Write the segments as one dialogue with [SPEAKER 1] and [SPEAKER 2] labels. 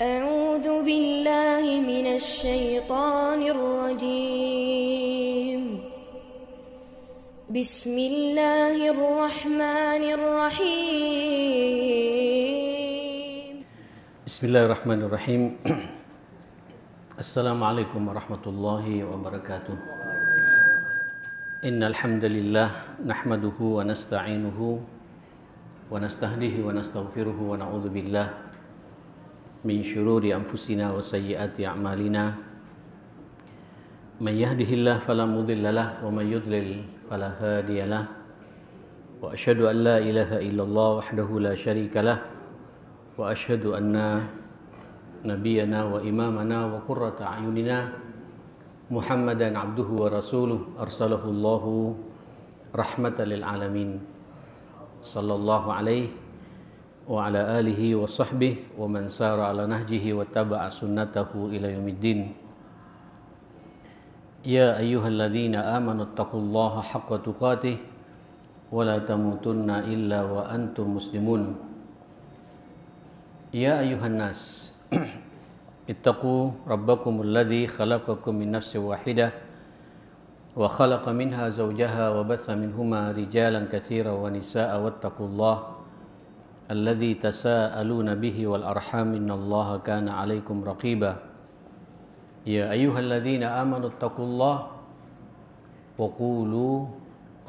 [SPEAKER 1] أعوذ بالله من الشيطان الرجيم بسم الله الرحمن الرحيم بسم الله الرحمن الرحيم السلام عليكم ورحمة الله وبركاته إن الحمد لله نحمده ونستعينه ونستهديه ونستغفره ونعوذ بالله من شرور أنفسنا وسيئات أعمالنا من يهده الله فلا مضل له ومن يضلل فلا هادي له وأشهد أن لا إله إلا الله وحده لا شريك له وأشهد أن نبينا وإمامنا وقرة أعيننا محمدا عبده ورسوله أرسله الله رحمة للعالمين صلى الله عليه وعلى آله وصحبه ومن سار على نهجه واتبع سنته إلى يوم الدين يا أيها الذين آمنوا اتقوا الله حق تقاته ولا تموتن إلا وأنتم مسلمون يا أيها الناس اتقوا ربكم الذي خلقكم من نفس واحدة وخلق منها زوجها وبث منهما رجالا كثيرا ونساء واتقوا الله الذي تساءلون به والأرحام إن الله كان عليكم رقيبا يا أيها الذين آمنوا اتقوا الله وقولوا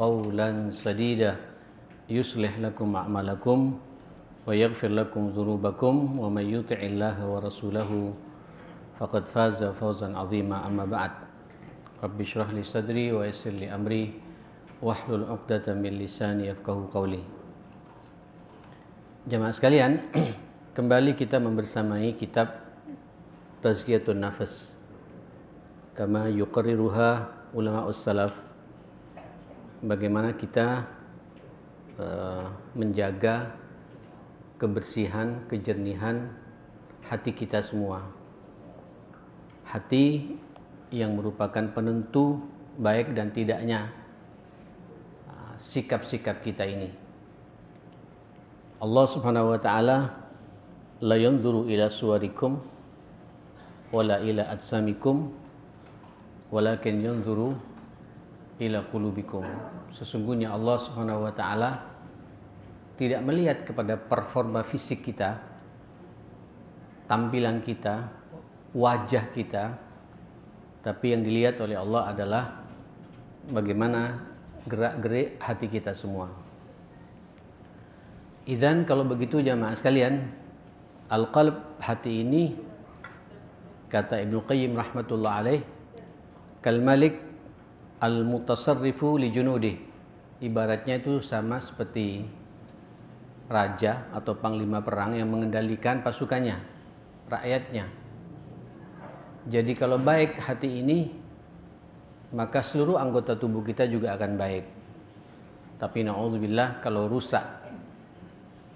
[SPEAKER 1] قولا سديدا يصلح لكم أعمالكم ويغفر لكم ذنوبكم ومن يطع الله ورسوله فقد فاز فوزا عظيما أما بعد رب اشرح لي صدري ويسر لي أمري واحلل عقدة من لساني يفقه قولي Jemaah sekalian, kembali kita membersamai kitab Tazkiyatun Nafas. Kama yuqarriruha ulama salaf bagaimana kita uh, menjaga kebersihan, kejernihan hati kita semua. Hati yang merupakan penentu baik dan tidaknya eh, sikap-sikap kita ini Allah Subhanahu wa taala la yanzuru ila suwarikum wala ila adsamikum walakin yanzuru ila qulubikum. Sesungguhnya Allah Subhanahu wa taala tidak melihat kepada performa fisik kita, tampilan kita, wajah kita, tapi yang dilihat oleh Allah adalah bagaimana gerak-gerik hati kita semua. Izan kalau begitu jamaah sekalian, al-qalb hati ini kata Ibnu Qayyim rahmatullah alaih kal malik al-mutasarrifu li junudih Ibaratnya itu sama seperti raja atau panglima perang yang mengendalikan pasukannya, rakyatnya. Jadi kalau baik hati ini maka seluruh anggota tubuh kita juga akan baik. Tapi na'udzubillah kalau rusak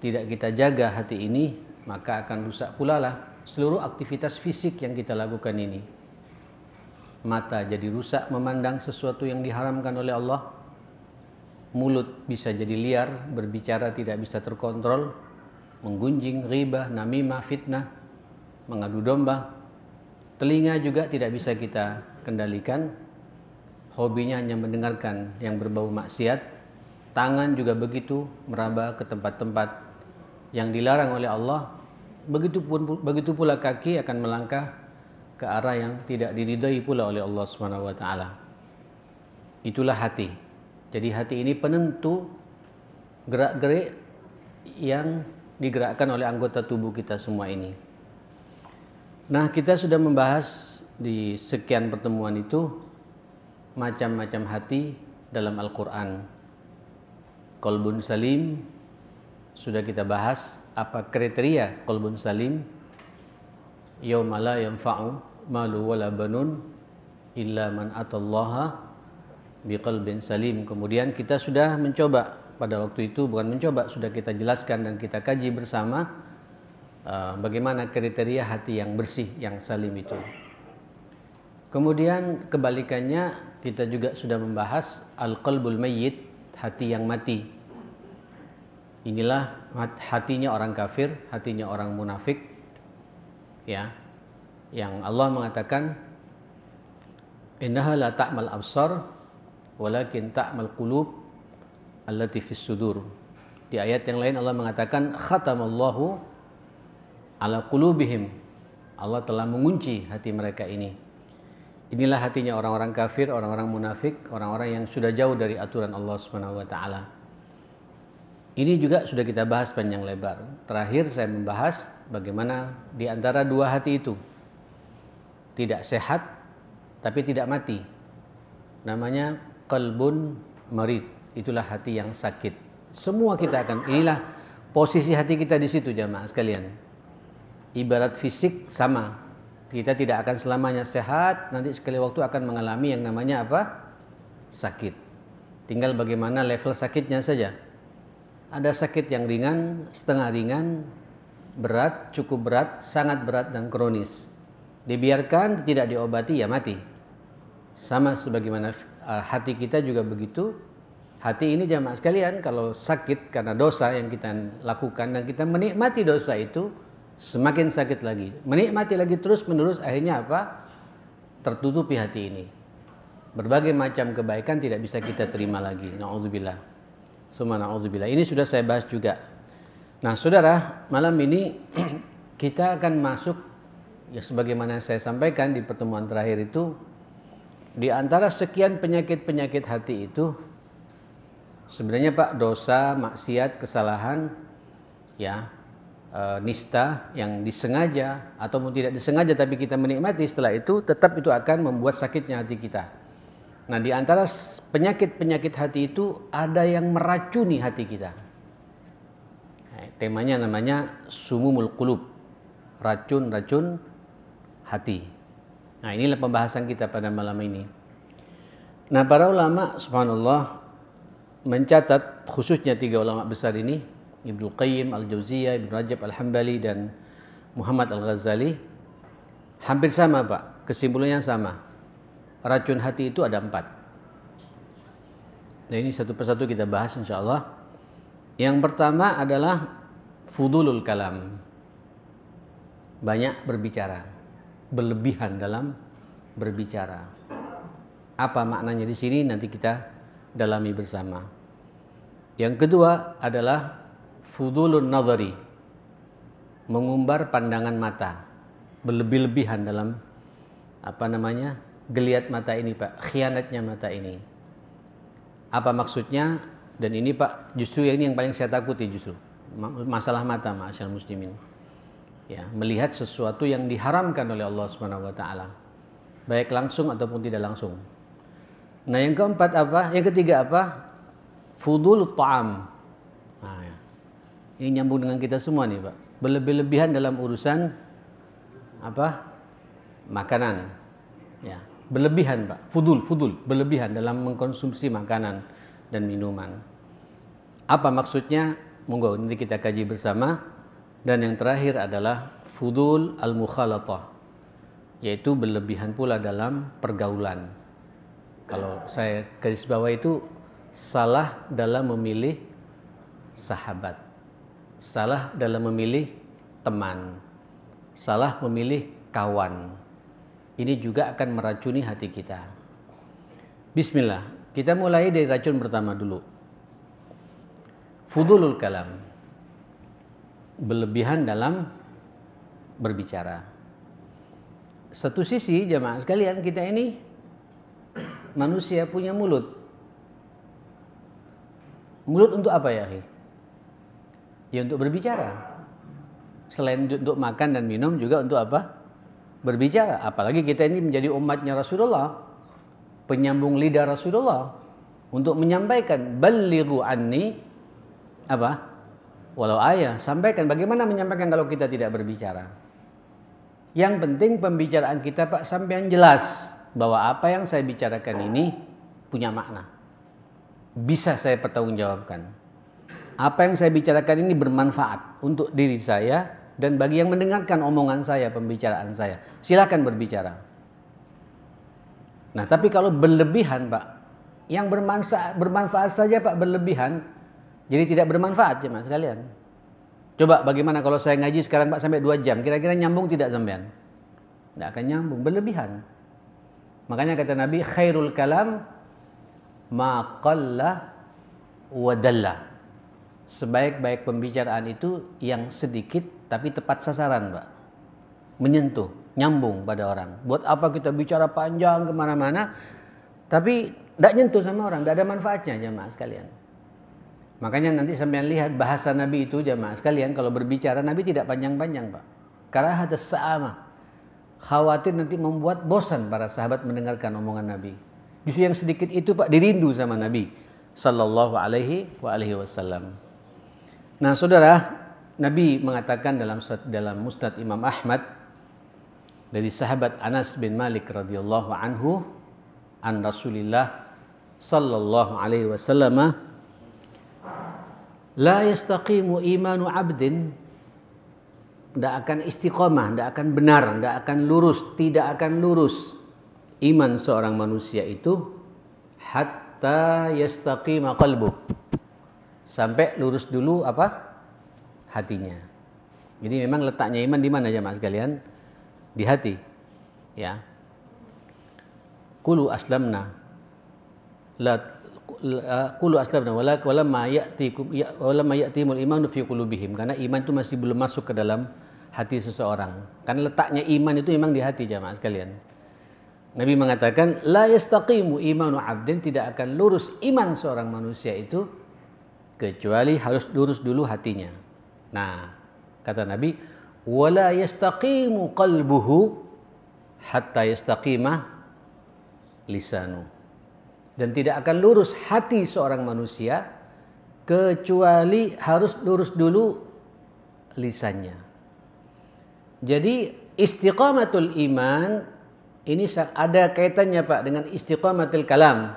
[SPEAKER 1] tidak kita jaga hati ini, maka akan rusak pula lah seluruh aktivitas fisik yang kita lakukan ini. Mata jadi rusak memandang sesuatu yang diharamkan oleh Allah. Mulut bisa jadi liar, berbicara tidak bisa terkontrol, menggunjing, riba, namimah, fitnah, mengadu domba. Telinga juga tidak bisa kita kendalikan. Hobinya hanya mendengarkan yang berbau maksiat. Tangan juga begitu meraba ke tempat-tempat yang dilarang oleh Allah, begitu pun begitu pula kaki akan melangkah ke arah yang tidak diridai pula oleh Allah Subhanahu wa taala. Itulah hati. Jadi hati ini penentu gerak-gerik yang digerakkan oleh anggota tubuh kita semua ini. Nah, kita sudah membahas di sekian pertemuan itu macam-macam hati dalam Al-Qur'an. Kolbun salim, sudah kita bahas apa kriteria kolbun salim yaumala yanfa'u malu wala banun illa man atallaha biqalbin salim kemudian kita sudah mencoba pada waktu itu bukan mencoba sudah kita jelaskan dan kita kaji bersama eh, bagaimana kriteria hati yang bersih yang salim itu kemudian kebalikannya kita juga sudah membahas al-qalbul mayyit hati yang mati Inilah hatinya orang kafir, hatinya orang munafik. Ya. Yang Allah mengatakan Innaha la ta'mal absar walakin ta'mal qulub allati fis sudur. Di ayat yang lain Allah mengatakan khatamallahu ala qulubihim. Allah telah mengunci hati mereka ini. Inilah hatinya orang-orang kafir, orang-orang munafik, orang-orang yang sudah jauh dari aturan Allah Subhanahu wa taala. Ini juga sudah kita bahas panjang lebar. Terakhir saya membahas bagaimana di antara dua hati itu tidak sehat tapi tidak mati. Namanya kalbun marid. Itulah hati yang sakit. Semua kita akan inilah posisi hati kita di situ jamaah sekalian. Ibarat fisik sama. Kita tidak akan selamanya sehat, nanti sekali waktu akan mengalami yang namanya apa? sakit. Tinggal bagaimana level sakitnya saja ada sakit yang ringan, setengah ringan, berat, cukup berat, sangat berat dan kronis. Dibiarkan tidak diobati ya mati. Sama sebagaimana eh, hati kita juga begitu. Hati ini jamaah sekalian kalau sakit karena dosa yang kita lakukan dan kita menikmati dosa itu semakin sakit lagi. Menikmati lagi terus menerus akhirnya apa? Tertutupi hati ini. Berbagai macam kebaikan tidak bisa kita terima lagi. Nauzubillah. Summa Ini sudah saya bahas juga. Nah, Saudara, malam ini kita akan masuk ya sebagaimana saya sampaikan di pertemuan terakhir itu di antara sekian penyakit-penyakit hati itu sebenarnya Pak dosa, maksiat, kesalahan ya e, nista yang disengaja atau tidak disengaja tapi kita menikmati setelah itu tetap itu akan membuat sakitnya hati kita. Nah, di antara penyakit-penyakit hati itu ada yang meracuni hati kita. Nah, temanya namanya sumumul kulub, Racun-racun hati. Nah, inilah pembahasan kita pada malam ini. Nah, para ulama subhanallah mencatat khususnya tiga ulama besar ini, Ibnu Qayyim Al-Jauziyah, Ibnu Rajab Al-Hambali dan Muhammad Al-Ghazali hampir sama, Pak. Kesimpulannya sama racun hati itu ada empat. Nah ini satu persatu kita bahas insya Allah. Yang pertama adalah fudulul kalam. Banyak berbicara. Berlebihan dalam berbicara. Apa maknanya di sini nanti kita dalami bersama. Yang kedua adalah fudulun nazari. Mengumbar pandangan mata. Berlebih-lebihan dalam apa namanya geliat mata ini Pak, khianatnya mata ini. Apa maksudnya? Dan ini Pak, justru ini yang paling saya takuti justru. Masalah mata, masyarakat muslimin. Ya, melihat sesuatu yang diharamkan oleh Allah Subhanahu wa taala. Baik langsung ataupun tidak langsung. Nah, yang keempat apa? Yang ketiga apa? Fudul ta'am. Nah, ya. Ini nyambung dengan kita semua nih, Pak. Berlebih-lebihan dalam urusan apa? Makanan. Ya berlebihan pak fudul fudul berlebihan dalam mengkonsumsi makanan dan minuman apa maksudnya monggo nanti kita kaji bersama dan yang terakhir adalah fudul al mukhalatah yaitu berlebihan pula dalam pergaulan kalau saya garis bawah itu salah dalam memilih sahabat salah dalam memilih teman salah memilih kawan ini juga akan meracuni hati kita. Bismillah, kita mulai dari racun pertama dulu. Fudulul kalam. Berlebihan dalam berbicara. Satu sisi jemaah sekalian kita ini manusia punya mulut. Mulut untuk apa ya? Ya untuk berbicara. Selain untuk makan dan minum juga untuk apa? berbicara. Apalagi kita ini menjadi umatnya Rasulullah, penyambung lidah Rasulullah untuk menyampaikan balighu anni apa? Walau ayah, sampaikan bagaimana menyampaikan kalau kita tidak berbicara. Yang penting pembicaraan kita Pak sampean jelas bahwa apa yang saya bicarakan ini punya makna. Bisa saya pertanggungjawabkan. Apa yang saya bicarakan ini bermanfaat untuk diri saya dan bagi yang mendengarkan omongan saya, pembicaraan saya. silakan berbicara. Nah, tapi kalau berlebihan, Pak, yang bermanfaat, bermanfaat saja, Pak, berlebihan, jadi tidak bermanfaat, ya, sekalian. Coba bagaimana kalau saya ngaji sekarang, Pak, sampai 2 jam, kira-kira nyambung tidak sampean? Tidak akan nyambung, berlebihan. Makanya kata Nabi, khairul kalam maqalla wadalla. Sebaik-baik pembicaraan itu yang sedikit tapi tepat sasaran, Pak. Menyentuh, nyambung pada orang. Buat apa kita bicara panjang kemana-mana, tapi tidak nyentuh sama orang, tidak ada manfaatnya jemaah sekalian. Makanya nanti saya lihat bahasa Nabi itu jemaah sekalian, kalau berbicara Nabi tidak panjang-panjang, Pak. Karena ada sama. Khawatir nanti membuat bosan para sahabat mendengarkan omongan Nabi. Justru yang sedikit itu Pak dirindu sama Nabi Sallallahu alaihi wa alaihi wasallam Nah saudara Nabi mengatakan dalam dalam Musnad Imam Ahmad dari sahabat Anas bin Malik radhiyallahu anhu an Rasulillah sallallahu alaihi wasallam la yastaqimu imanu abdin tidak akan istiqomah, tidak akan benar, tidak akan lurus, tidak akan lurus iman seorang manusia itu hatta yastaqima qalbu. Sampai lurus dulu apa? hatinya. Jadi memang letaknya iman di mana jemaah sekalian? Di hati. Ya. Kulu aslamna. La kulu aslamna wala ma ya'tikum ya, ma ya'timul iman fi qulubihim karena iman itu masih belum masuk ke dalam hati seseorang. Karena letaknya iman itu memang di hati jemaah sekalian. Nabi mengatakan la yastaqimu imanu abdin tidak akan lurus iman seorang manusia itu kecuali harus lurus dulu hatinya. Nah, kata Nabi, wala yastaqimu qalbuhu hatta yastaqima lisanu. Dan tidak akan lurus hati seorang manusia kecuali harus lurus dulu lisannya. Jadi istiqamatul iman ini ada kaitannya Pak dengan istiqamatul kalam.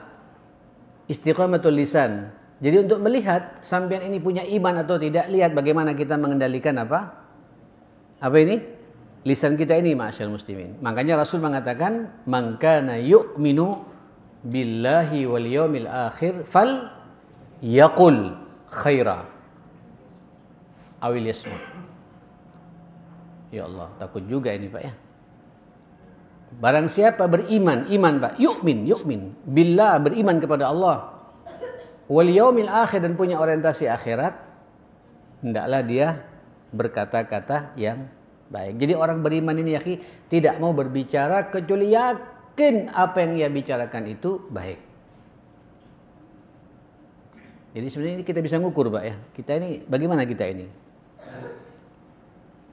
[SPEAKER 1] Istiqamatul lisan. Jadi untuk melihat sampean ini punya iman atau tidak, lihat bagaimana kita mengendalikan apa? Apa ini? Lisan kita ini, ma'asyal muslimin. Makanya Rasul mengatakan, Mangkana yu'minu billahi wal yawmil akhir fal yaqul khaira." Awil Ya Allah, takut juga ini, Pak ya. Barang siapa beriman, iman Pak, yu'min, yu'min. Billah beriman kepada Allah, wal yaumil akhir dan punya orientasi akhirat hendaklah dia berkata-kata yang baik. Jadi orang beriman ini yakin tidak mau berbicara kecuali yakin apa yang ia bicarakan itu baik. Jadi sebenarnya ini kita bisa ngukur, Pak ya. Kita ini bagaimana kita ini?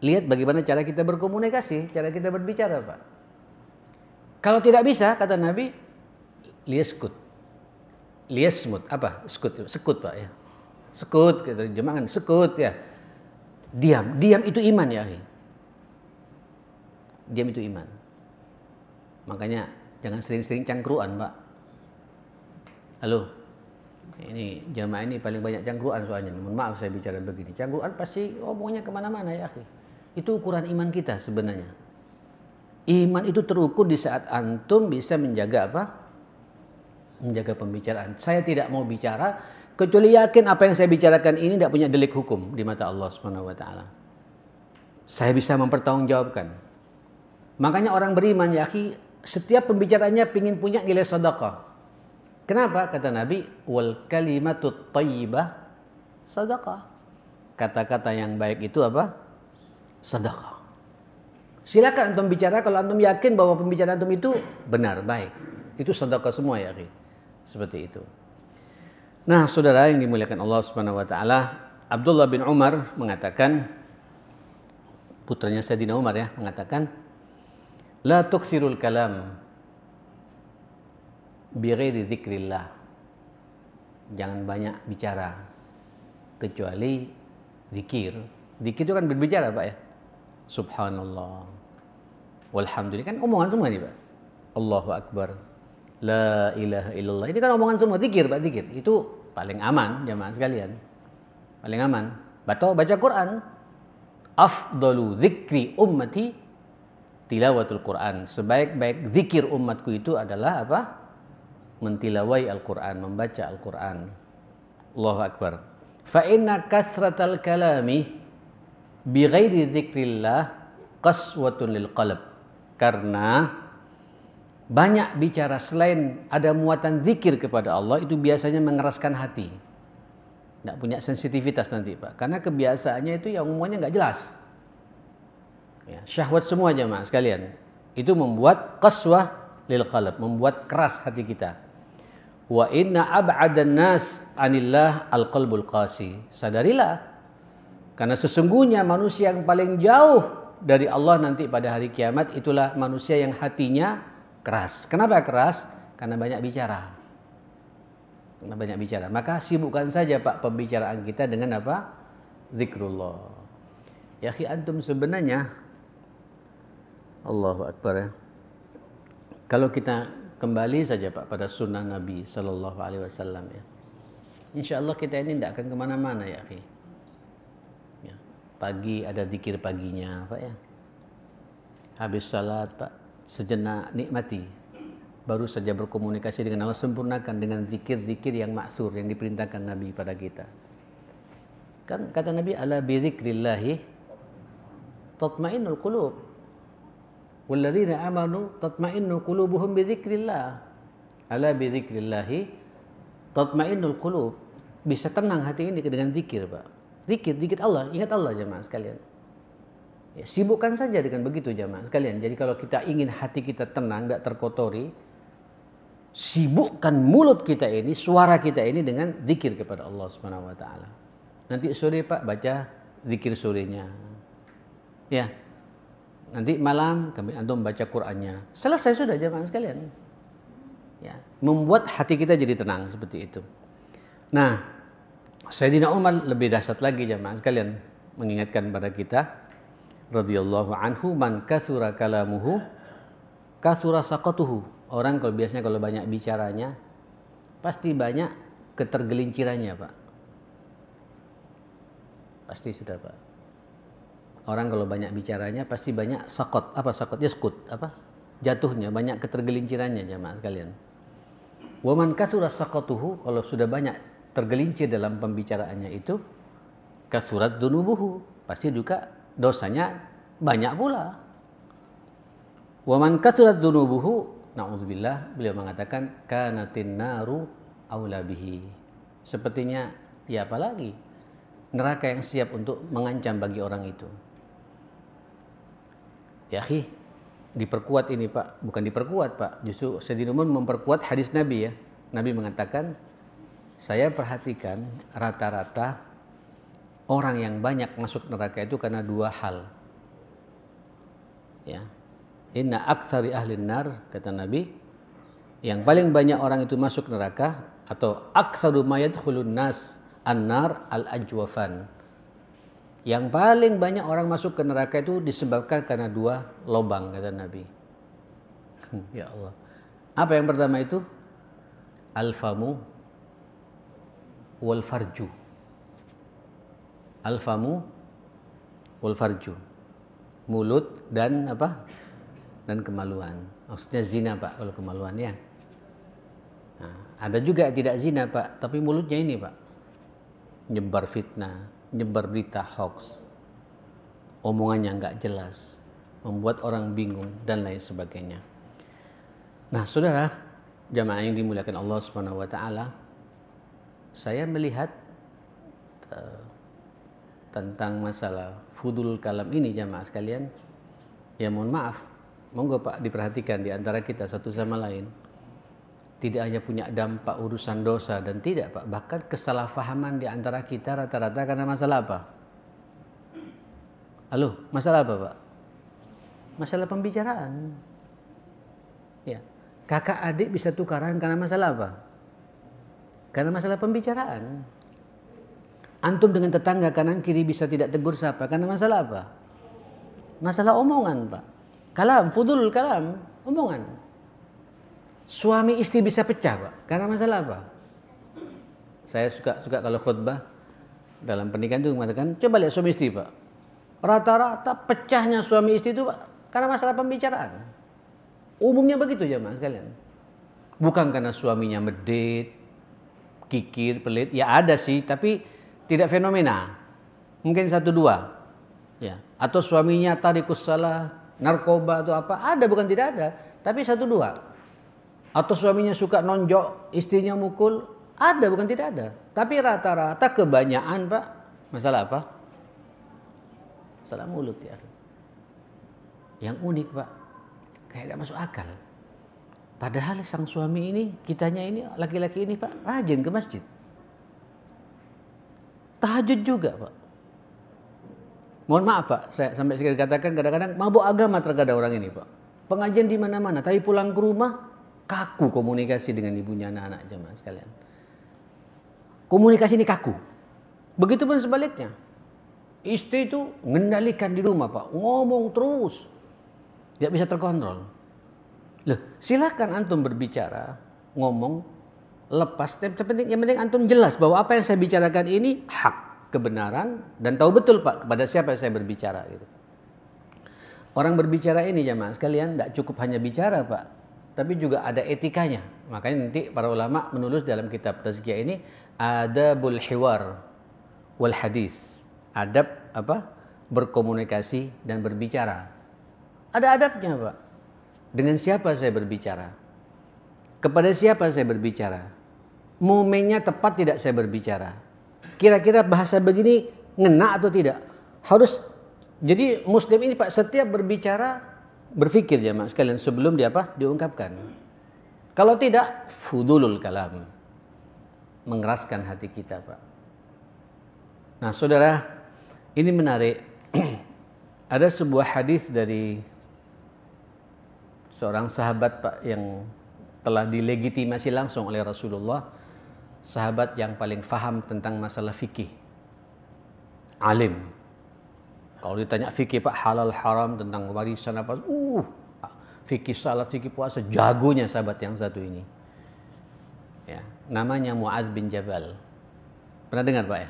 [SPEAKER 1] Lihat bagaimana cara kita berkomunikasi, cara kita berbicara, Pak. Kalau tidak bisa, kata Nabi, sekut liasmut apa sekut sekut pak ya sekut kita gitu. jemaah kan sekut ya diam diam itu iman ya diam itu iman makanya jangan sering-sering cangkruan pak halo ini jamaah ini paling banyak cangkruan soalnya mohon maaf saya bicara begini cangkruan pasti omongnya kemana-mana ya akhi itu ukuran iman kita sebenarnya iman itu terukur di saat antum bisa menjaga apa menjaga pembicaraan. Saya tidak mau bicara kecuali yakin apa yang saya bicarakan ini tidak punya delik hukum di mata Allah Subhanahu wa taala. Saya bisa mempertanggungjawabkan. Makanya orang beriman yakin setiap pembicaraannya ingin punya nilai sedekah. Kenapa? Kata Nabi, wal kalimatut thayyibah sedekah. Kata-kata yang baik itu apa? Sedekah. Silakan antum bicara kalau antum yakin bahwa pembicaraan antum itu benar, baik. Itu sedekah semua ya, Ki. Seperti itu. Nah, saudara yang dimuliakan Allah Subhanahu wa taala, Abdullah bin Umar mengatakan putranya Sayyidina Umar ya mengatakan la tuksirul kalam bi ghairi dzikrillah. Jangan banyak bicara kecuali zikir. Zikir itu kan berbicara, Pak ya. Subhanallah. Walhamdulillah kan omongan semua nih, Pak. Allahu akbar. La ilaha illallah. Ini kan omongan semua zikir, Pak zikir. Itu paling aman jemaah sekalian. Paling aman. Baca baca Quran. Afdalu zikri ummati tilawatul Quran. Sebaik-baik zikir umatku itu adalah apa? Mentilawai Al-Quran, membaca Al-Quran. Allahu Akbar. Fa inna kathratal kalami bighairi zikrillah dzikrillah qaswatun lil qalb. Karena banyak bicara selain ada muatan zikir kepada Allah itu biasanya mengeraskan hati. Tidak punya sensitivitas nanti Pak. Karena kebiasaannya itu yang umumnya nggak jelas. Ya, syahwat semua aja mas sekalian. Itu membuat qaswah lil qalb, membuat keras hati kita. Wa inna ab'adan nas anillah al qalbul qasi. Sadarilah karena sesungguhnya manusia yang paling jauh dari Allah nanti pada hari kiamat itulah manusia yang hatinya keras. Kenapa keras? Karena banyak bicara. Karena banyak bicara. Maka sibukkan saja Pak pembicaraan kita dengan apa? Zikrullah. Ya antum sebenarnya Allahu Akbar ya. Kalau kita kembali saja Pak pada sunnah Nabi Sallallahu Alaihi Wasallam ya. Insya Allah kita ini tidak akan kemana-mana ya, khi. Ya. Pagi ada zikir paginya Pak ya. Habis salat Pak sejenak nikmati. Baru saja berkomunikasi dengan Allah, sempurnakan dengan zikir-zikir yang maksur, yang diperintahkan Nabi pada kita. Kan kata Nabi, ala zikrillahi tatmainul qulub. Walladzina amanu tatmainul qulubuhum zikrillah Ala zikrillahi tatmainul qulub. Bisa tenang hati ini dengan zikir, Pak. Zikir, zikir Allah, ingat Allah jemaah sekalian. Ya, sibukkan saja dengan begitu jamaah sekalian. Jadi kalau kita ingin hati kita tenang, nggak terkotori, sibukkan mulut kita ini, suara kita ini dengan zikir kepada Allah Subhanahu wa taala. Nanti sore Pak baca zikir sorenya. Ya. Nanti malam kami antum baca Qur'annya. Selesai sudah jamaah sekalian. Ya, membuat hati kita jadi tenang seperti itu. Nah, Sayyidina Umar lebih dahsyat lagi jamaah sekalian mengingatkan pada kita radhiyallahu anhu man kasura kalamuhu kasura sakotuhu orang kalau biasanya kalau banyak bicaranya pasti banyak ketergelincirannya pak pasti sudah pak orang kalau banyak bicaranya pasti banyak sakot apa sakot ya skut apa jatuhnya banyak ketergelincirannya jamaah sekalian waman kasura sakotuhu kalau sudah banyak tergelincir dalam pembicaraannya itu kasurat dunubuhu pasti juga dosanya banyak pula. Waman man kathurat dzunubuhu na'udzubillah beliau mengatakan kanatin naru aula bihi. Sepertinya ya apalagi neraka yang siap untuk mengancam bagi orang itu. Ya khih, diperkuat ini Pak, bukan diperkuat Pak, justru Sayyidina Umar memperkuat hadis Nabi ya. Nabi mengatakan, saya perhatikan rata-rata orang yang banyak masuk neraka itu karena dua hal. Ya. Inna aksari ahli nar kata Nabi, yang paling banyak orang itu masuk neraka atau aksaru mayadkhulun nas annar al-ajwafan. Yang paling banyak orang masuk ke neraka itu disebabkan karena dua lobang kata Nabi. ya Allah. Apa yang pertama itu? Al-famu wal farju alfamu wal mulut dan apa dan kemaluan maksudnya zina pak kalau kemaluan ya nah, ada juga tidak zina pak tapi mulutnya ini pak nyebar fitnah nyebar berita hoax omongannya nggak jelas membuat orang bingung dan lain sebagainya nah saudara jamaah yang dimuliakan Allah subhanahu wa taala saya melihat eh, tentang masalah fudul kalam ini jamaah sekalian ya mohon maaf monggo Pak diperhatikan di antara kita satu sama lain tidak hanya punya dampak urusan dosa dan tidak Pak bahkan kesalahpahaman di antara kita rata-rata karena masalah apa halo masalah apa Pak masalah pembicaraan ya kakak adik bisa tukaran karena masalah apa karena masalah pembicaraan Antum dengan tetangga kanan kiri bisa tidak tegur siapa? karena masalah apa? Masalah omongan, Pak. Kalam, fudul kalam, omongan. Suami istri bisa pecah, Pak. Karena masalah apa? Saya suka suka kalau khutbah dalam pernikahan itu mengatakan, coba lihat suami istri, Pak. Rata-rata pecahnya suami istri itu, Pak, karena masalah pembicaraan. Umumnya begitu ya jemaah sekalian. Bukan karena suaminya medit, kikir, pelit, ya ada sih, tapi tidak fenomena. Mungkin satu dua. Ya. Atau suaminya tarikus salah, narkoba atau apa. Ada bukan tidak ada. Tapi satu dua. Atau suaminya suka nonjok, istrinya mukul. Ada bukan tidak ada. Tapi rata-rata kebanyakan pak. Masalah apa? Masalah mulut ya. Yang unik pak. Kayak tidak masuk akal. Padahal sang suami ini, kitanya ini, laki-laki ini pak rajin ke masjid. Tahajud juga, Pak. Mohon maaf, Pak. Saya sampai sekali katakan kadang-kadang mabuk agama terkadang orang ini, Pak. Pengajian di mana-mana, tapi pulang ke rumah kaku komunikasi dengan ibunya anak-anak jemaah sekalian. Komunikasi ini kaku. Begitupun sebaliknya. Istri itu mengendalikan di rumah, Pak. Ngomong terus. Tidak bisa terkontrol. Loh, silakan antum berbicara, ngomong, lepas yang penting yang penting antum jelas bahwa apa yang saya bicarakan ini hak kebenaran dan tahu betul Pak kepada siapa saya berbicara gitu. Orang berbicara ini jemaah sekalian tidak cukup hanya bicara Pak, tapi juga ada etikanya. Makanya nanti para ulama menulis dalam kitab Tazkiyah ini ada hiwar wal hadis. Adab apa? berkomunikasi dan berbicara. Ada adabnya, Pak. Dengan siapa saya berbicara? Kepada siapa saya berbicara? Momennya tepat tidak saya berbicara? Kira-kira bahasa begini ngena atau tidak? Harus jadi muslim ini Pak setiap berbicara berpikir ya mas sekalian sebelum dia apa? diungkapkan. Kalau tidak fudulul kalam. Mengeraskan hati kita, Pak. Nah, Saudara, ini menarik. Ada sebuah hadis dari seorang sahabat Pak yang telah dilegitimasi langsung oleh Rasulullah sahabat yang paling faham tentang masalah fikih alim kalau ditanya fikih Pak halal haram tentang warisan apa uh fikih salat fikih puasa jagonya sahabat yang satu ini ya namanya Muadz bin Jabal pernah dengar Pak ya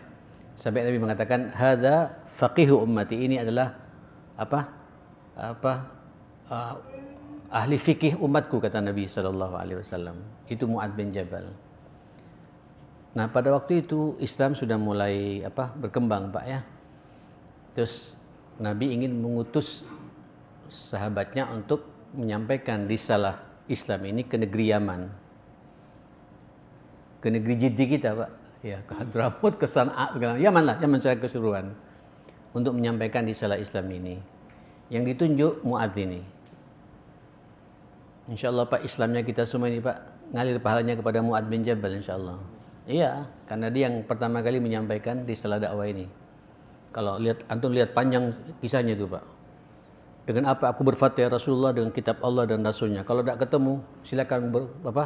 [SPEAKER 1] sampai Nabi mengatakan hada faqihu ummati ini adalah apa apa uh, ahli fikih umatku kata Nabi saw. itu Muad bin Jabal. Nah pada waktu itu Islam sudah mulai apa berkembang pak ya. Terus Nabi ingin mengutus sahabatnya untuk menyampaikan risalah Islam ini ke negeri Yaman, ke negeri Jiddi kita pak. Ya ke Hadramut, ke San'a, Yaman lah, Yaman secara keseluruhan untuk menyampaikan risalah Islam ini. Yang ditunjuk Muad ini Insyaallah Pak Islamnya kita semua ini Pak ngalir pahalanya kepada Mu'ad bin Jabal Insyaallah. Iya, karena dia yang pertama kali menyampaikan di setelah dakwah ini. Kalau lihat antum lihat panjang kisahnya itu Pak. Dengan apa aku berfatwa ya Rasulullah dengan kitab Allah dan Rasulnya. Kalau tidak ketemu silakan ber, apa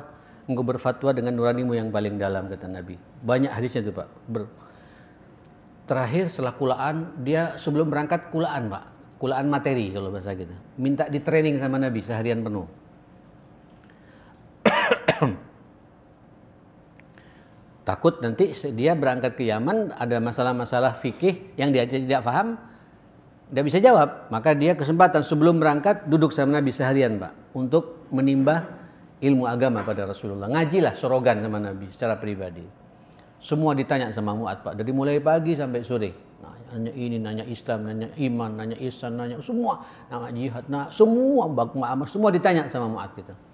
[SPEAKER 1] engkau berfatwa dengan nuranimu yang paling dalam kata Nabi. Banyak hadisnya itu Pak. Ber, terakhir setelah kulaan dia sebelum berangkat kulaan Pak. Kulaan materi kalau bahasa kita. Minta di training sama Nabi seharian penuh Takut nanti dia berangkat ke Yaman ada masalah-masalah fikih yang dia tidak faham, tidak bisa jawab. Maka dia kesempatan sebelum berangkat duduk sama Nabi seharian Pak untuk menimba ilmu agama pada Rasulullah. Ngajilah sorogan sama Nabi secara pribadi. Semua ditanya sama muat Pak. Dari mulai pagi sampai sore. Nah, nanya ini, nanya Islam, nanya iman, nanya Islam, nanya semua. Nanya jihad, nah, semua. semua ditanya sama muat kita. Gitu.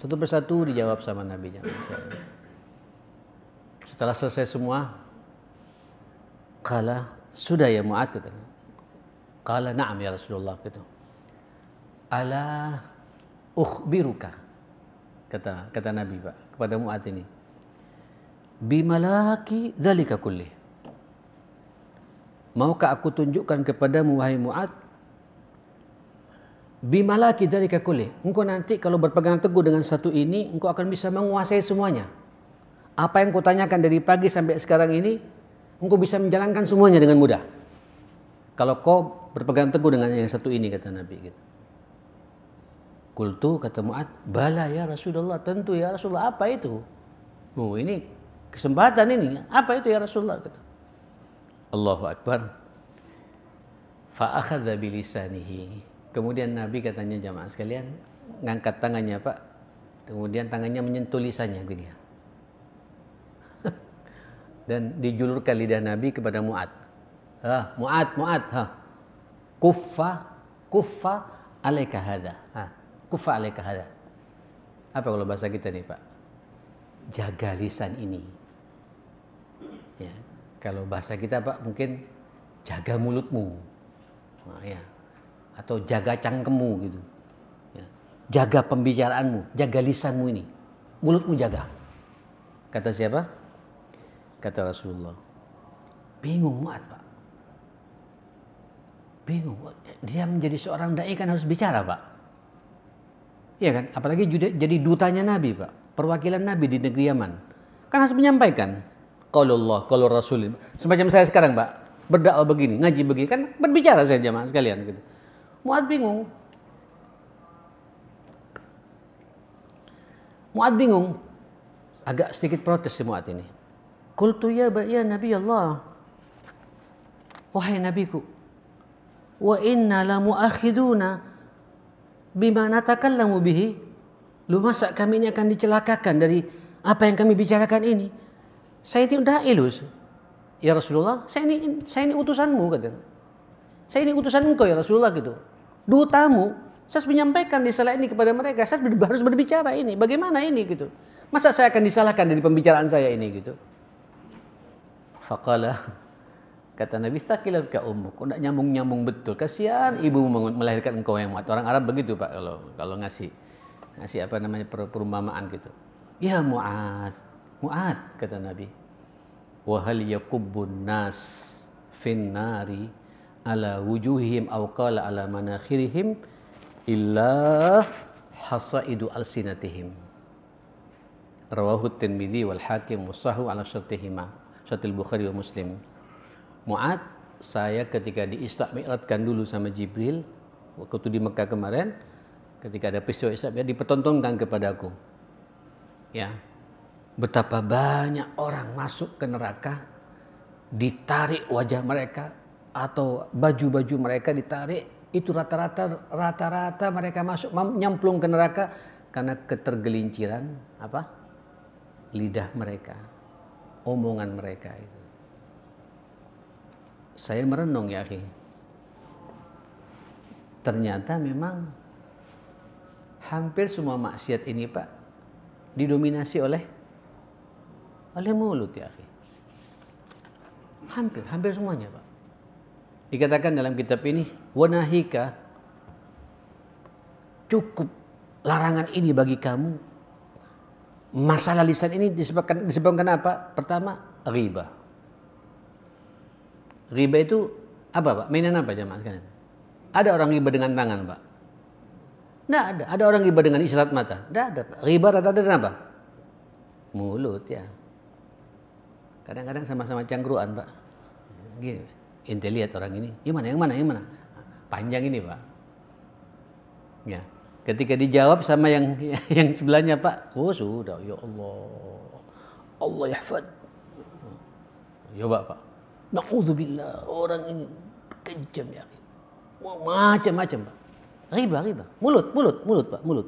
[SPEAKER 1] Satu persatu dijawab sama Nabi Setelah selesai semua, kala sudah ya Mu'ad katanya. Kala na'am ya Rasulullah gitu. Ala ukhbiruka kata kata Nabi Pak kepada Mu'ad ini. Bimalaki zalika kulli. Maukah aku tunjukkan kepadamu wahai Mu'ad bimalaki dari kekule. Engkau nanti kalau berpegang teguh dengan satu ini, engkau akan bisa menguasai semuanya. Apa yang kau tanyakan dari pagi sampai sekarang ini, engkau bisa menjalankan semuanya dengan mudah. Kalau kau berpegang teguh dengan yang satu ini, kata Nabi. Kultu gitu. kata Mu'ad, bala ya Rasulullah, tentu ya Rasulullah, apa itu? Oh ini kesempatan ini, apa itu ya Rasulullah? Kata. Allahu Akbar. Fa'akhadha bilisanihi Kemudian Nabi katanya jamaah sekalian, ngangkat tangannya Pak. Kemudian tangannya menyentuh lisannya gini. Gitu ya. Dan dijulurkan lidah Nabi kepada muat, Ah, muat. Mu'ad. Ha. Kuffa, kuffa alaika hadha. Ha. Kuffa alaika Apa kalau bahasa kita nih Pak? Jaga lisan ini. Ya. Kalau bahasa kita Pak mungkin jaga mulutmu. Nah, ya atau jaga cangkemmu gitu. Ya. Jaga pembicaraanmu, jaga lisanmu ini. Mulutmu jaga. Kata siapa? Kata Rasulullah. Bingung muat Pak. Bingung. Dia menjadi seorang da'i kan harus bicara Pak. Iya kan? Apalagi jadi dutanya Nabi Pak. Perwakilan Nabi di negeri Yaman. Kan harus menyampaikan. Kalau Allah, kalau Rasul. Semacam saya sekarang Pak. Berdakwah begini, ngaji begini. Kan berbicara saya jamaah sekalian gitu. Muad bingung. Muad bingung. Agak sedikit protes si Muad ini. Kultu ya, ya Nabi Allah. Wahai Nabiku. Wa inna la muakhiduna bima natakallamu bihi. Lu masa kami ini akan dicelakakan dari apa yang kami bicarakan ini? Saya ini udah ilus. Ya Rasulullah, saya ini saya ini utusanmu kata. Saya ini utusan engkau ya Rasulullah gitu dua tamu, saya harus menyampaikan di sela ini kepada mereka. Saya harus berbicara ini. Bagaimana ini gitu? Masa saya akan disalahkan dari pembicaraan saya ini gitu? fakalah kata Nabi sakilat ka Kau Kok nyambung-nyambung betul. Kasihan ibu melahirkan engkau yang muat. Orang Arab begitu Pak kalau kalau ngasih ngasih apa namanya perumpamaan gitu. Ya muat muat kata Nabi. Wahal yakubun nas finnari ala wujuhihim aw qala ala manakhirihim illa hasaidu alsinatihim rawahu tirmidzi wal hakim musahu ala syartihima syatil bukhari wa muslim muad saya ketika di Isra Mi'rajkan dulu sama Jibril waktu di Mekah kemarin ketika ada peristiwa Isra ya, dipertontonkan kepadaku ya betapa banyak orang masuk ke neraka ditarik wajah mereka atau baju-baju mereka ditarik itu rata-rata rata-rata mereka masuk nyemplung ke neraka karena ketergelinciran apa lidah mereka omongan mereka itu saya merenung ya akhi ternyata memang hampir semua maksiat ini pak didominasi oleh oleh mulut ya akhi hampir hampir semuanya pak Dikatakan dalam kitab ini, wanahika cukup larangan ini bagi kamu. Masalah lisan ini disebabkan, disebabkan apa? Pertama, riba. Riba itu apa pak? Mainan apa jamaah sekalian? Ada orang riba dengan tangan pak? Tidak ada. Ada orang riba dengan isyarat mata? Tidak ada pak. Riba rata apa? Mulut ya. Kadang-kadang sama-sama cangkruan pak. Gini ente lihat orang ini yang mana yang mana yang mana panjang ini pak ya ketika dijawab sama yang yang sebelahnya pak oh sudah ya Allah Allah yahfad coba ya, pak Na'udzubillah orang ini kejam ya macam-macam pak riba riba mulut mulut mulut pak mulut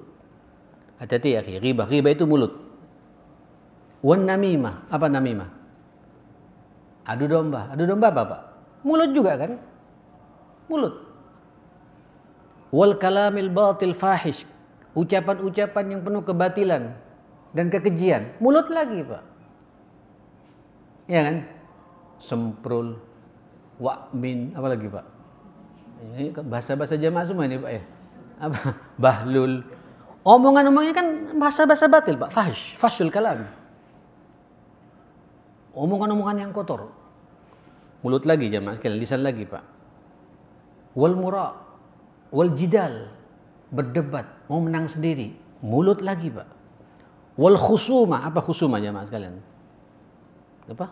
[SPEAKER 1] hati-hati ya riba riba itu mulut wan namimah apa namimah adu domba adu domba apa pak Mulut juga kan? Mulut. Wal kalamil batil fahish. Ucapan-ucapan yang penuh kebatilan dan kekejian. Mulut lagi, Pak. ya kan? Semprul, wakmin, apa lagi, Pak? Ini bahasa-bahasa jamaah semua ini, Pak ya. Apa? Bahlul. Omongan-omongannya kan bahasa-bahasa batil, Pak. Fahish, fashul kalam. Omongan-omongan yang kotor. Mulut lagi jemaah sekalian, lisan lagi Pak. Wal mura, wal jidal, berdebat, mau menang sendiri, mulut lagi Pak. Wal khusuma, apa khusuma jemaah sekalian? Apa?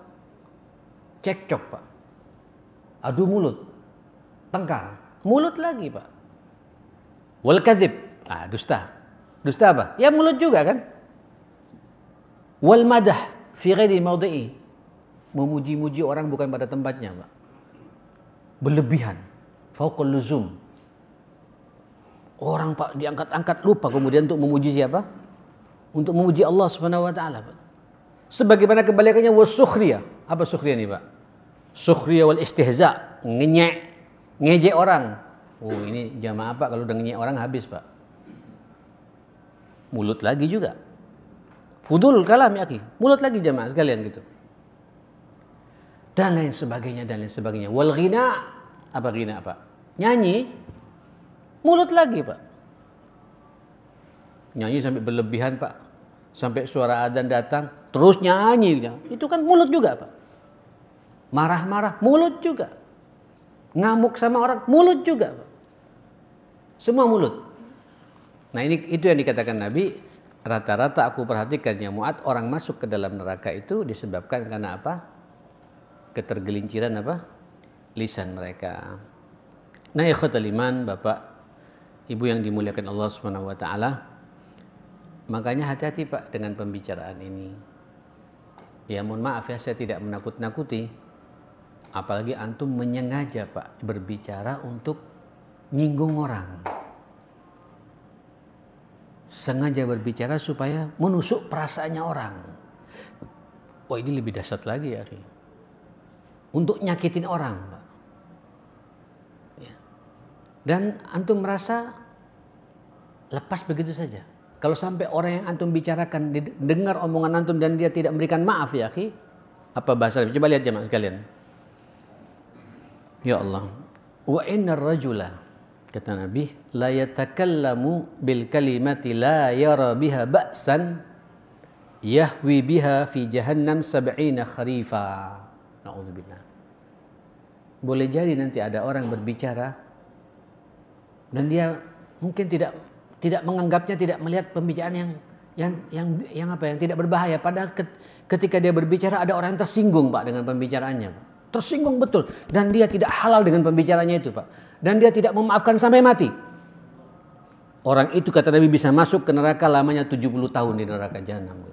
[SPEAKER 1] Cekcok Pak. Adu mulut. Tengkar. Mulut lagi Pak. Wal kadhib, ah dusta. Dusta apa? Ya mulut juga kan? Wal madah fi ghairi mawdi'i memuji-muji orang bukan pada tempatnya, Pak. Berlebihan, fauqul luzum. Orang Pak diangkat-angkat lupa kemudian untuk memuji siapa? Untuk memuji Allah Subhanahu wa taala, Pak. Sebagaimana kebalikannya wasukhriya. Apa sukhriya nih, Pak? Sukhriya wal istihza, ngenyek, ngejek orang. Oh, ini jamaah Pak kalau udah ngenyek orang habis, Pak. Mulut lagi juga. Fudul kalam yaki. Mulut lagi jamaah sekalian gitu dan lain sebagainya dan lain sebagainya. Wal apa ghina apa? Nyanyi mulut lagi, Pak. Nyanyi sampai berlebihan, Pak. Sampai suara adzan datang terus nyanyi. Itu kan mulut juga, Pak. Marah-marah mulut juga. Ngamuk sama orang mulut juga, Pak. Semua mulut. Nah, ini itu yang dikatakan Nabi rata-rata aku perhatikan ya muat orang masuk ke dalam neraka itu disebabkan karena apa? ketergelinciran apa lisan mereka. Nah, ikhwatul iman, Bapak, Ibu yang dimuliakan Allah Subhanahu wa taala. Makanya hati-hati Pak dengan pembicaraan ini. Ya, mohon maaf ya saya tidak menakut-nakuti. Apalagi antum menyengaja Pak berbicara untuk nyinggung orang. Sengaja berbicara supaya menusuk perasaannya orang. Oh ini lebih dahsyat lagi ya, untuk nyakitin orang. Ya. Dan antum merasa lepas begitu saja. Kalau sampai orang yang antum bicarakan dengar omongan antum dan dia tidak memberikan maaf ya, akhi. Apa bahasa? Coba lihat jemaah sekalian. Ya Allah. Wa inna rajula kata Nabi la yatakallamu bil kalimati la yara biha ba'san yahwi biha fi jahannam sab'ina kharifa. Na'udzubillah. Boleh jadi nanti ada orang berbicara dan dia mungkin tidak tidak menganggapnya tidak melihat pembicaraan yang yang yang yang apa yang tidak berbahaya padahal ketika dia berbicara ada orang yang tersinggung Pak dengan pembicaraannya tersinggung betul dan dia tidak halal dengan pembicaranya itu Pak dan dia tidak memaafkan sampai mati orang itu kata Nabi bisa masuk ke neraka lamanya 70 tahun di neraka jahanam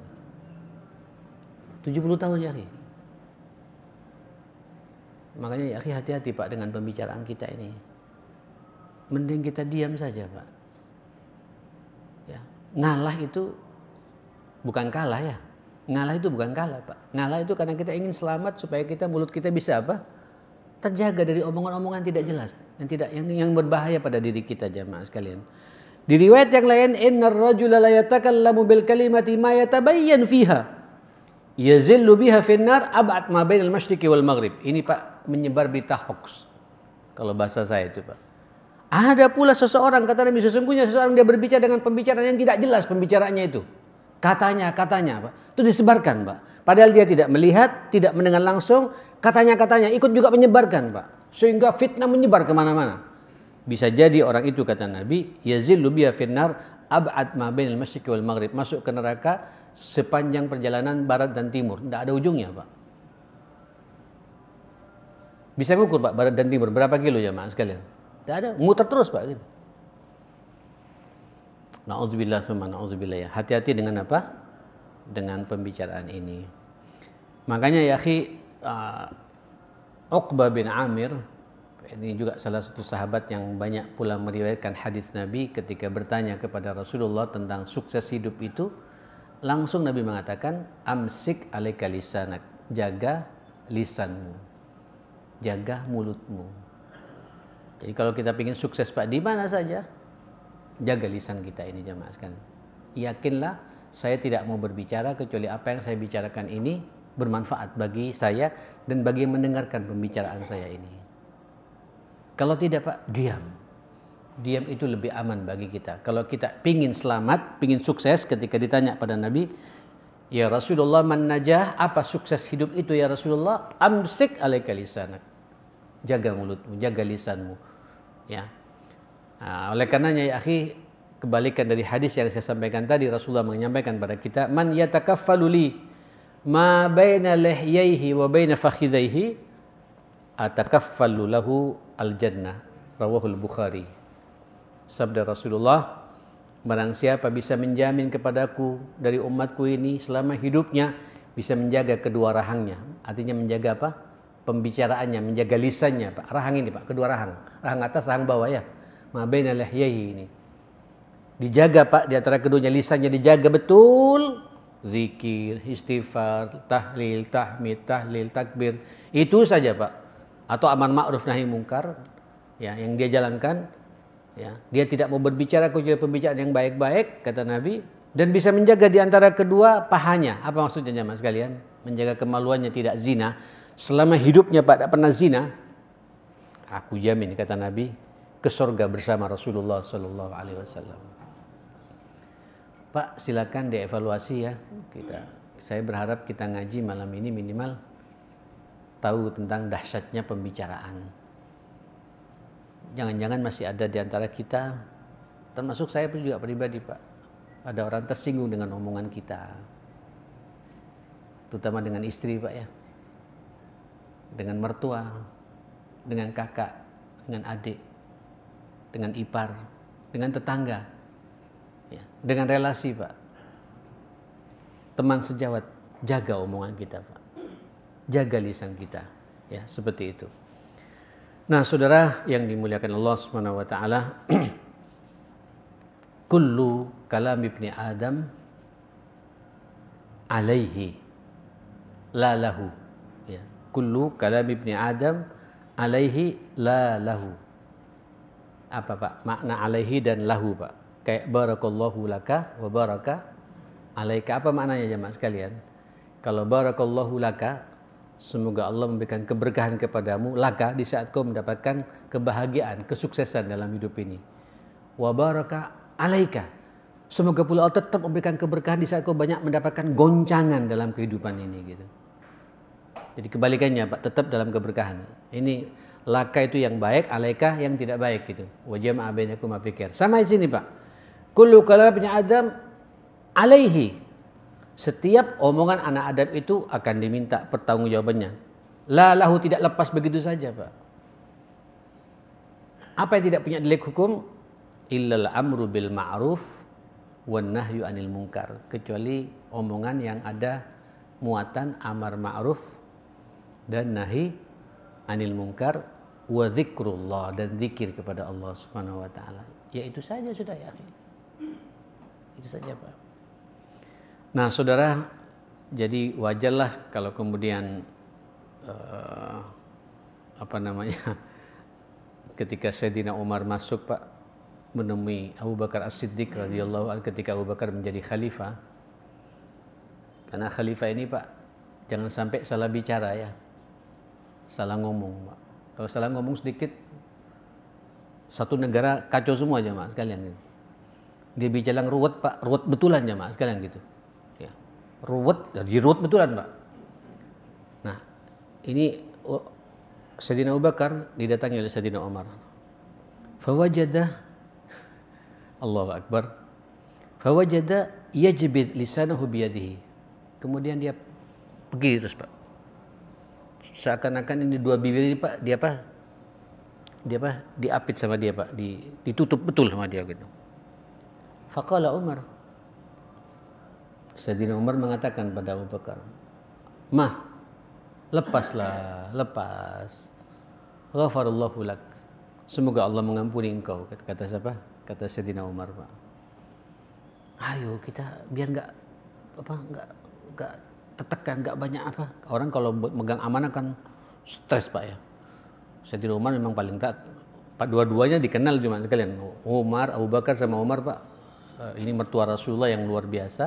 [SPEAKER 1] 70 tahun ya Makanya ya hati-hati Pak dengan pembicaraan kita ini. Mending kita diam saja Pak. Ya. Ngalah itu bukan kalah ya. Ngalah itu bukan kalah Pak. Ngalah itu karena kita ingin selamat supaya kita mulut kita bisa apa? Terjaga dari omongan-omongan tidak jelas yang tidak yang yang berbahaya pada diri kita jemaah sekalian. Di riwayat yang lain, innar rajula la yatakallamu bil kalimati ma yatabayyan fiha. Yazillu biha finnar ab'at ma bainal masyriqi wal maghrib. Ini Pak menyebar berita hoax. Kalau bahasa saya itu Pak. Ada pula seseorang kata Nabi sesungguhnya seseorang dia berbicara dengan pembicaraan yang tidak jelas pembicaranya itu. Katanya, katanya, Pak. Itu disebarkan, Pak. Padahal dia tidak melihat, tidak mendengar langsung, katanya-katanya ikut juga menyebarkan, Pak. Sehingga fitnah menyebar kemana-mana. Bisa jadi orang itu kata Nabi, yazillu biya finnar ab'ad ma bainal masyriqi wal maghrib. Masuk ke neraka sepanjang perjalanan barat dan timur. Tidak ada ujungnya, Pak. Bisa ngukur Pak barat dan timur berapa kilo ya Mas sekalian? Tidak ada, muter terus Pak gitu. Nauzubillah summa nauzubillah ya. Hati-hati dengan apa? Dengan pembicaraan ini. Makanya ya akhi uh, bin Amir ini juga salah satu sahabat yang banyak pula meriwayatkan hadis Nabi ketika bertanya kepada Rasulullah tentang sukses hidup itu langsung Nabi mengatakan amsik alaika lisanak jaga lisanmu jaga mulutmu. Jadi kalau kita ingin sukses Pak di mana saja, jaga lisan kita ini jemaah sekalian. Yakinlah saya tidak mau berbicara kecuali apa yang saya bicarakan ini bermanfaat bagi saya dan bagi yang mendengarkan pembicaraan saya ini. Kalau tidak Pak, diam. Diam itu lebih aman bagi kita. Kalau kita ingin selamat, ingin sukses ketika ditanya pada Nabi, Ya Rasulullah man najah, apa sukses hidup itu ya Rasulullah? Amsik alaika lisanak. Jaga mulutmu, jaga lisanmu. Ya. Nah, oleh karenanya ya akhi, kebalikan dari hadis yang saya sampaikan tadi Rasulullah menyampaikan pada kita, man yatakaffalu ma baina lihyaihi wa baina fakhidaihi atakaffalu lahu jannah. Rawahul Bukhari. Sabda Rasulullah Barang siapa bisa menjamin kepadaku dari umatku ini selama hidupnya bisa menjaga kedua rahangnya. Artinya menjaga apa? Pembicaraannya, menjaga lisannya, Pak. Rahang ini, Pak, kedua rahang. Rahang atas, rahang bawah ya. Ma bainal ini. Dijaga, Pak, di antara keduanya lisannya dijaga betul. Zikir, istighfar, tahlil, tahmid, tahlil, takbir. Itu saja, Pak. Atau aman ma'ruf nahi mungkar ya yang dia jalankan Ya, dia tidak mau berbicara kecuali pembicaraan yang baik-baik kata Nabi dan bisa menjaga di antara kedua pahanya. Apa maksudnya jemaah sekalian? Menjaga kemaluannya tidak zina. Selama hidupnya Pak tidak pernah zina, aku jamin kata Nabi ke surga bersama Rasulullah Sallallahu Alaihi Wasallam. Pak, silakan dievaluasi ya kita. Saya berharap kita ngaji malam ini minimal tahu tentang dahsyatnya pembicaraan jangan-jangan masih ada di antara kita, termasuk saya pun juga pribadi, Pak. Ada orang tersinggung dengan omongan kita. Terutama dengan istri, Pak ya. Dengan mertua, dengan kakak, dengan adik, dengan ipar, dengan tetangga, ya. dengan relasi, Pak. Teman sejawat, jaga omongan kita, Pak. Jaga lisan kita, ya, seperti itu. Nah, saudara yang dimuliakan Allah Subhanahu wa taala, kullu kalam ibni Adam alaihi la lahu. Ya. Kullu kalam ibni Adam alaihi la lahu. Apa Pak? Makna alaihi dan lahu, Pak. Kayak barakallahu laka wa baraka alaika. Apa maknanya jemaah sekalian? Kalau barakallahu laka Semoga Allah memberikan keberkahan kepadamu laka di saat kau mendapatkan kebahagiaan, kesuksesan dalam hidup ini. Wa baraka alaika. Semoga pula Allah tetap memberikan keberkahan di saat kau banyak mendapatkan goncangan dalam kehidupan ini gitu. Jadi kebalikannya Pak, tetap dalam keberkahan. Ini laka itu yang baik, alaika yang tidak baik gitu. Wa abainakum bainakum Sama di sini Pak. Kullu kalabnya Adam alaihi setiap omongan anak adam itu akan diminta pertanggungjawabannya. La lahu tidak lepas begitu saja, Pak. Apa yang tidak punya delik hukum? Illal amru bil ma'ruf wa nahyu anil munkar. Kecuali omongan yang ada muatan amar ma'ruf dan nahi anil munkar wa zikrullah dan zikir kepada Allah Subhanahu wa taala. Ya itu saja sudah ya. Itu saja, Pak. Nah, saudara, jadi wajarlah kalau kemudian uh, apa namanya, ketika Sayyidina Umar masuk Pak menemui Abu Bakar As-Siddiq radhiyallahu anhu ketika Abu Bakar menjadi khalifah. Karena khalifah ini Pak jangan sampai salah bicara ya. Salah ngomong, Pak. Kalau salah ngomong sedikit satu negara kacau semua mas sekalian gitu. Dia bicara ruwet Pak, ruwet betulan mas sekalian gitu ruwet jadi ya, ruwet betulan pak nah ini Sayyidina Abu Bakar didatangi oleh Sayyidina Umar fawajada Allahu Akbar fawajada yajbid lisanahu biyadihi kemudian dia pergi terus pak seakan-akan ini dua bibir ini pak dia apa dia apa diapit sama dia pak ditutup betul sama dia gitu faqala Umar Sayyidina Umar mengatakan pada Abu Bakar, "Mah, lepaslah, lepas. Ghafarallahu lak. Semoga Allah mengampuni engkau." Kata siapa? Kata Sayyidina Umar, Pak. Ayo kita biar enggak apa enggak enggak tertekan enggak banyak apa orang kalau megang amanah kan stres pak ya Sayyidina Umar memang paling tak pak dua-duanya dikenal cuma kalian Umar Abu Bakar sama Umar pak eh, ini mertua Rasulullah yang luar biasa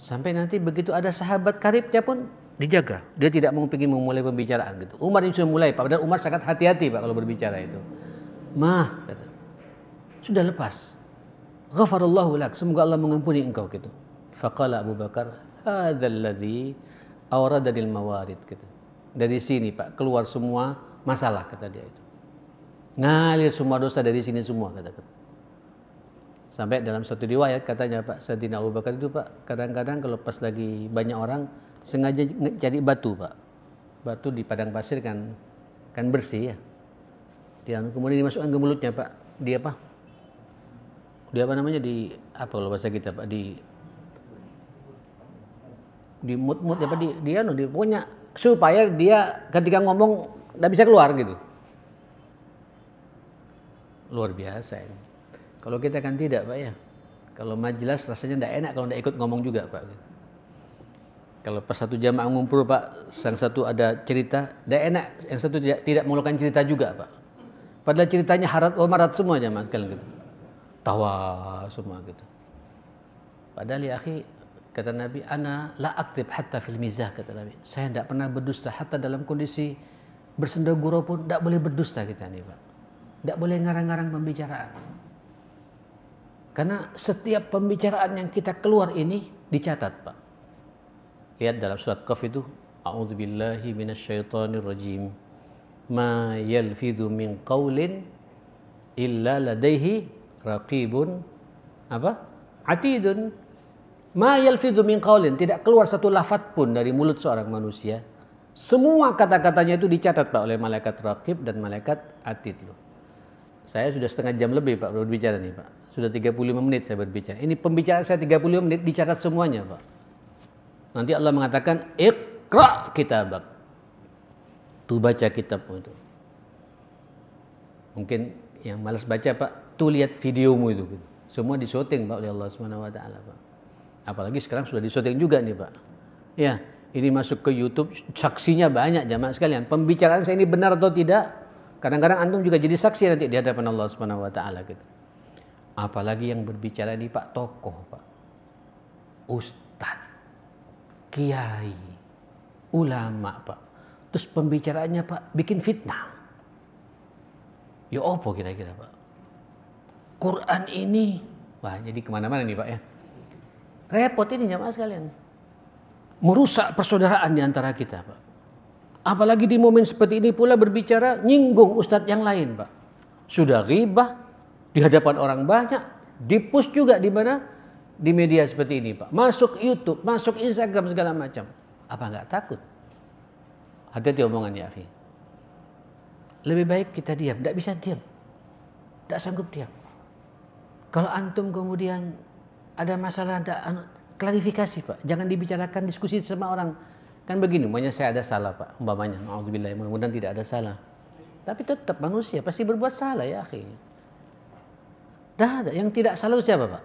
[SPEAKER 1] Sampai nanti begitu ada sahabat karibnya pun dijaga. Dia tidak mau ingin memulai pembicaraan gitu. Umar ini sudah mulai, Pak. Padahal Umar sangat hati-hati Pak kalau berbicara itu. Mah, kata. Sudah lepas. Ghafarallahu lak. Semoga Allah mengampuni engkau gitu. Faqala Abu Bakar, hadzalladzi awradanil mawarid gitu. Dari sini Pak keluar semua masalah kata dia itu. Ngalir semua dosa dari sini semua kata kata. Sampai dalam satu riwayat katanya Pak Sayyidina Abu Bakar itu Pak kadang-kadang kalau pas lagi banyak orang sengaja cari batu Pak. Batu di padang pasir kan kan bersih ya. Dia anu, kemudian dimasukkan ke mulutnya Pak. di apa? di apa namanya di apa kalau bahasa kita Pak di di mut-mut apa di dia no di anu, punya supaya dia ketika ngomong tidak bisa keluar gitu. Luar biasa ini. Kalau kita kan tidak, Pak ya. Kalau majelis rasanya tidak enak kalau tidak ikut ngomong juga, Pak. Kalau pas satu jam ngumpul, Pak, yang satu ada cerita, tidak enak, yang satu tidak, tidak mengeluarkan cerita juga, Pak. Padahal ceritanya harat oh marat semua jamaah sekalian gitu. Tawa semua gitu. Padahal ya akhi, kata Nabi, ana la aktif hatta fil mizah, kata Nabi. Saya tidak pernah berdusta, hatta dalam kondisi bersenda gurau pun tidak boleh berdusta kita nih Pak. Tidak boleh ngarang-ngarang pembicaraan. Karena setiap pembicaraan yang kita keluar ini dicatat, Pak. Lihat dalam surat Qaf itu, A'udzubillahi minasyaitonirrajim. Ma yalfidhu min qawlin illa ladaihi raqibun apa? Atidun. Ma yalfidhu min qawlin, tidak keluar satu lafat pun dari mulut seorang manusia. Semua kata-katanya itu dicatat Pak oleh malaikat raqib dan malaikat atid loh. Saya sudah setengah jam lebih Pak berbicara nih Pak sudah 35 menit saya berbicara. Ini pembicaraan saya 35 menit dicatat semuanya, Pak. Nanti Allah mengatakan, ikra kitabak." tu baca kitabmu itu. Mungkin yang malas baca, Pak, tu lihat videomu itu gitu. Semua disoting, Pak, oleh Allah Subhanahu wa taala, Pak. Apalagi sekarang sudah disoting juga nih, Pak. Ya, ini masuk ke YouTube, saksinya banyak jamaah sekalian. Pembicaraan saya ini benar atau tidak? Kadang-kadang antum juga jadi saksi nanti di hadapan Allah Subhanahu wa taala gitu apalagi yang berbicara di pak tokoh pak ustad kiai ulama pak terus pembicaraannya pak bikin fitnah ya apa kira-kira pak Quran ini wah jadi kemana-mana nih pak ya repot ini jamaah sekalian merusak persaudaraan di antara kita pak apalagi di momen seperti ini pula berbicara nyinggung ustadz yang lain pak sudah ribah di hadapan orang banyak, di push juga di mana? Di media seperti ini, Pak. Masuk YouTube, masuk Instagram segala macam. Apa enggak takut? Hati-hati ya Afi Lebih baik kita diam, tidak bisa diam. Tidak sanggup diam. Kalau antum kemudian ada masalah, ada anu, klarifikasi, Pak. Jangan dibicarakan diskusi sama orang. Kan begini, umpamanya saya ada salah, Pak. Umpamanya, Alhamdulillah, mudah-mudahan tidak ada salah. Tapi tetap manusia pasti berbuat salah ya, akhirnya. Dah ada. Yang tidak salah siapa Pak?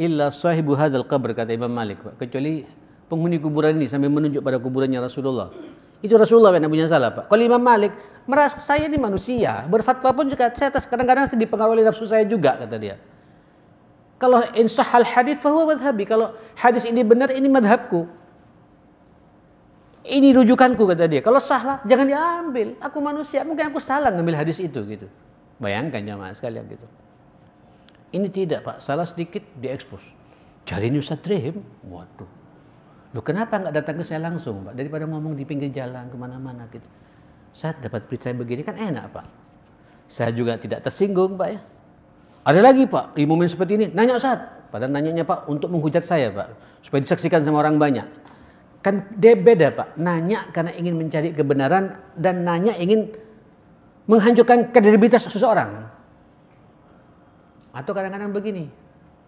[SPEAKER 1] Illa sahibu hadal qabr kata Imam Malik Pak. Kecuali penghuni kuburan ini sambil menunjuk pada kuburannya Rasulullah. Itu Rasulullah yang punya salah Pak. Kalau Imam Malik merasa saya ini manusia, berfatwa pun juga saya kadang-kadang sedih pengawali nafsu saya juga kata dia. Kalau insya Allah hadis fahuwa madhabi. Kalau hadis ini benar ini madhabku. Ini rujukanku kata dia. Kalau salah jangan diambil. Aku manusia, mungkin aku salah ngambil hadis itu gitu. Bayangkan jamaah sekalian gitu. Ini tidak Pak, salah sedikit diekspos. Jadi news Drehim, waduh. Loh kenapa nggak datang ke saya langsung Pak? Daripada ngomong di pinggir jalan kemana-mana gitu. Saya dapat percaya begini kan enak Pak. Saya juga tidak tersinggung Pak ya. Ada lagi Pak, di momen seperti ini, nanya saat. Padahal nanyanya Pak untuk menghujat saya Pak. Supaya disaksikan sama orang banyak. Kan dia beda Pak, nanya karena ingin mencari kebenaran dan nanya ingin menghancurkan kredibilitas seseorang. Atau kadang-kadang begini,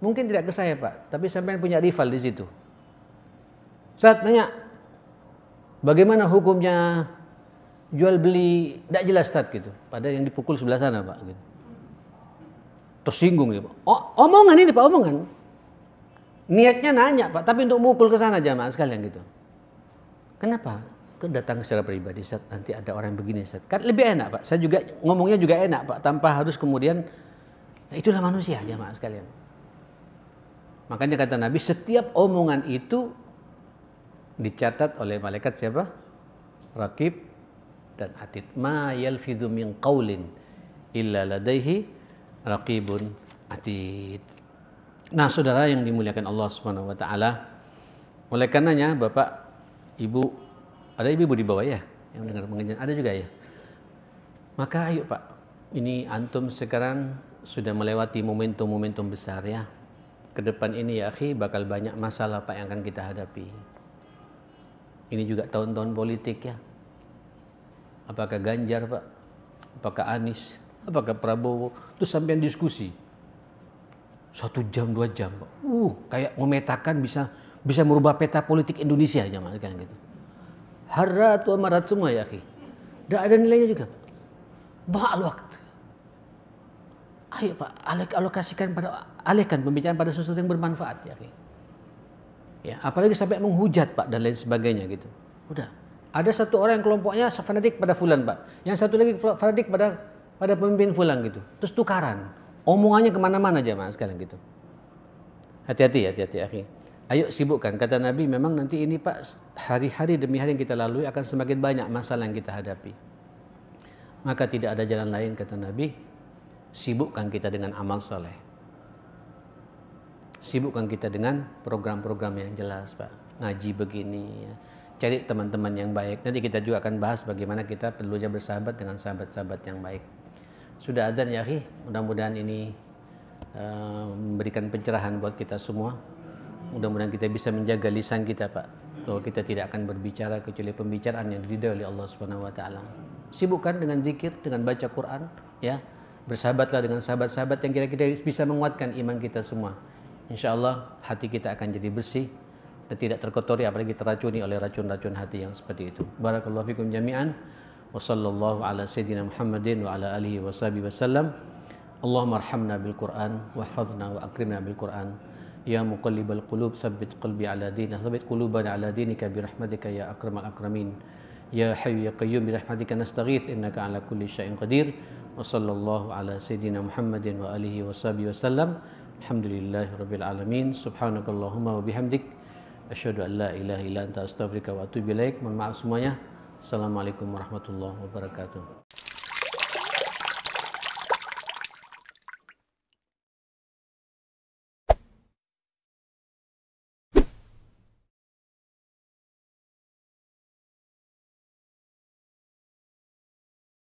[SPEAKER 1] mungkin tidak ke saya Pak, tapi sampai punya rival di situ. Saat nanya, bagaimana hukumnya jual beli tidak jelas Ustaz gitu. Pada yang dipukul sebelah sana Pak. Gitu. Tersinggung dia gitu, Pak. Oh, omongan ini Pak, omongan. Niatnya nanya Pak, tapi untuk mukul ke sana jamaah sekalian gitu. Kenapa? datang secara pribadi saat nanti ada orang begini saat, Kan lebih enak Pak. Saya juga ngomongnya juga enak Pak tanpa harus kemudian Nah, itulah manusia jamaah sekalian. Makanya kata Nabi, setiap omongan itu dicatat oleh malaikat siapa? Rakib dan atid. Ma yalfidhu min qawlin illa ladaihi raqibun atid. Nah, saudara yang dimuliakan Allah Subhanahu wa taala, oleh karenanya Bapak, Ibu, ada ibu-ibu di bawah ya yang dengar pengajian, ada juga ya. Maka ayo Pak, ini antum sekarang sudah melewati momentum-momentum besar ya. Ke depan ini ya akhi bakal banyak masalah Pak yang akan kita hadapi. Ini juga tahun-tahun politik ya. Apakah Ganjar Pak? Apakah Anies? Apakah Prabowo? Terus sampai diskusi. Satu jam, dua jam Pak. Uh, kayak memetakan bisa bisa merubah peta politik Indonesia aja kan gitu. Harat wa marat semua ya akhi. Tidak ada nilainya juga. Ba'al waktu ayo Pak, alokasikan pada alihkan pembicaraan pada sesuatu yang bermanfaat ya. Ya, apalagi sampai menghujat Pak dan lain sebagainya gitu. Udah. Ada satu orang yang kelompoknya fanatik pada fulan, Pak. Yang satu lagi fanatik pada pada pemimpin fulan gitu. Terus tukaran. Omongannya kemana-mana aja mas sekarang gitu. Hati-hati, hati-hati, akhi. Ya, ayo sibukkan. Kata Nabi memang nanti ini Pak hari-hari demi hari yang kita lalui akan semakin banyak masalah yang kita hadapi. Maka tidak ada jalan lain kata Nabi sibukkan kita dengan amal soleh. Sibukkan kita dengan program-program yang jelas, Pak. Ngaji begini, ya. cari teman-teman yang baik. Nanti kita juga akan bahas bagaimana kita perlunya bersahabat dengan sahabat-sahabat yang baik. Sudah azan ya, Mudah-mudahan ini uh, memberikan pencerahan buat kita semua. Mudah-mudahan kita bisa menjaga lisan kita, Pak. Bahwa kita tidak akan berbicara kecuali pembicaraan yang diridai oleh Allah Subhanahu wa taala. Sibukkan dengan zikir, dengan baca Quran, ya bersahabatlah dengan sahabat-sahabat yang kira-kira bisa menguatkan iman kita semua. Insya Allah hati kita akan jadi bersih dan tidak terkotori apalagi teracuni oleh racun-racun hati yang seperti itu. Barakallahu fikum jami'an. Wa sallallahu ala sayyidina Muhammadin wa ala alihi wa sahbihi wa sallam. Allahumma arhamna bil Qur'an wa hafazna wa akrimna bil Qur'an. Ya muqallibal qulub sabbit qalbi ala dinika sabbit quluban ala dinika bi rahmatika ya akramal akramin. Ya hayyu ya qayyum bi rahmatika nastaghith innaka ala kulli syai'in qadir. وصلى الله على سيدنا محمد وآله وصحبه وسلم الحمد لله رب العالمين سبحانك اللهم وبحمدك أشهد أن لا إله إلا أنت أستغفرك وأتوب إليك من mohon السلام عليكم ورحمة الله وبركاته